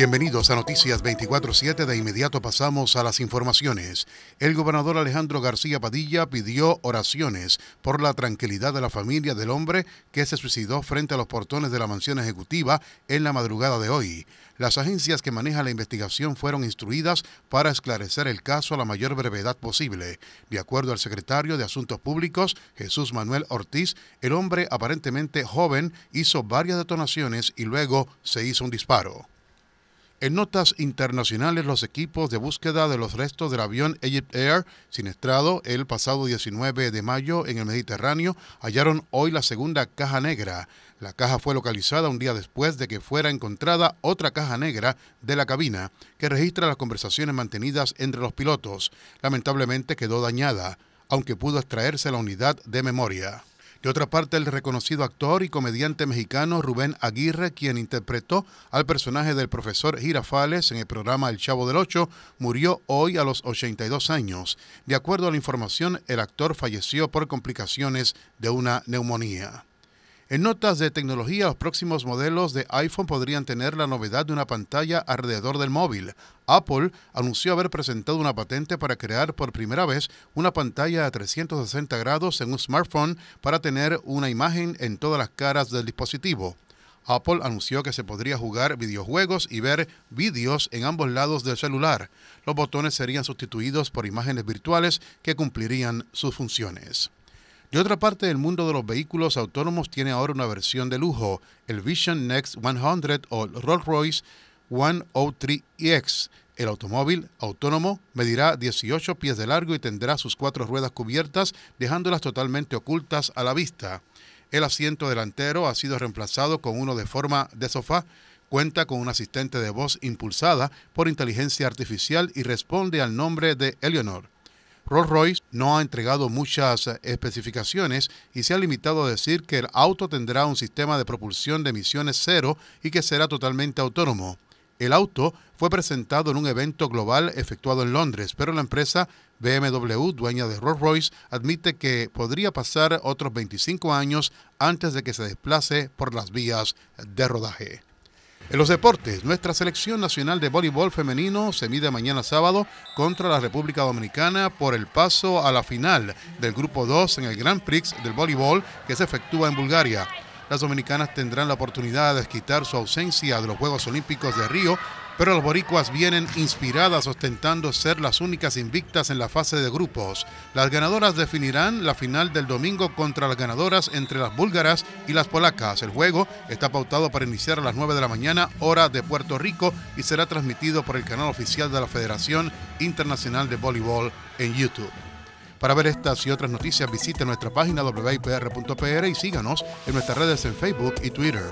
Bienvenidos a Noticias 24-7. De inmediato pasamos a las informaciones. El gobernador Alejandro García Padilla pidió oraciones por la tranquilidad de la familia del hombre que se suicidó frente a los portones de la mansión ejecutiva en la madrugada de hoy. Las agencias que manejan la investigación fueron instruidas para esclarecer el caso a la mayor brevedad posible. De acuerdo al secretario de Asuntos Públicos, Jesús Manuel Ortiz, el hombre aparentemente joven hizo varias detonaciones y luego se hizo un disparo. En notas internacionales, los equipos de búsqueda de los restos del avión Egypt Air siniestrado el pasado 19 de mayo en el Mediterráneo hallaron hoy la segunda caja negra. La caja fue localizada un día después de que fuera encontrada otra caja negra de la cabina que registra las conversaciones mantenidas entre los pilotos. Lamentablemente quedó dañada, aunque pudo extraerse la unidad de memoria. De otra parte, el reconocido actor y comediante mexicano Rubén Aguirre, quien interpretó al personaje del profesor Girafales en el programa El Chavo del Ocho, murió hoy a los 82 años. De acuerdo a la información, el actor falleció por complicaciones de una neumonía. En notas de tecnología, los próximos modelos de iPhone podrían tener la novedad de una pantalla alrededor del móvil. Apple anunció haber presentado una patente para crear por primera vez una pantalla a 360 grados en un smartphone para tener una imagen en todas las caras del dispositivo. Apple anunció que se podría jugar videojuegos y ver vídeos en ambos lados del celular. Los botones serían sustituidos por imágenes virtuales que cumplirían sus funciones. De otra parte, del mundo de los vehículos autónomos tiene ahora una versión de lujo, el Vision Next 100 o Rolls Royce 103EX. El automóvil autónomo medirá 18 pies de largo y tendrá sus cuatro ruedas cubiertas, dejándolas totalmente ocultas a la vista. El asiento delantero ha sido reemplazado con uno de forma de sofá, cuenta con un asistente de voz impulsada por inteligencia artificial y responde al nombre de Eleanor. Rolls Royce no ha entregado muchas eh, especificaciones y se ha limitado a decir que el auto tendrá un sistema de propulsión de emisiones cero y que será totalmente autónomo. El auto fue presentado en un evento global efectuado en Londres, pero la empresa BMW, dueña de Rolls Royce, admite que podría pasar otros 25 años antes de que se desplace por las vías de rodaje. En los deportes, nuestra selección nacional de voleibol femenino se mide mañana sábado contra la República Dominicana por el paso a la final del Grupo 2 en el Grand Prix del voleibol que se efectúa en Bulgaria. Las dominicanas tendrán la oportunidad de quitar su ausencia de los Juegos Olímpicos de Río pero las boricuas vienen inspiradas ostentando ser las únicas invictas en la fase de grupos. Las ganadoras definirán la final del domingo contra las ganadoras entre las búlgaras y las polacas. El juego está pautado para iniciar a las 9 de la mañana, hora de Puerto Rico, y será transmitido por el canal oficial de la Federación Internacional de Voleibol en YouTube. Para ver estas y otras noticias visite nuestra página wipr.pr y síganos en nuestras redes en Facebook y Twitter.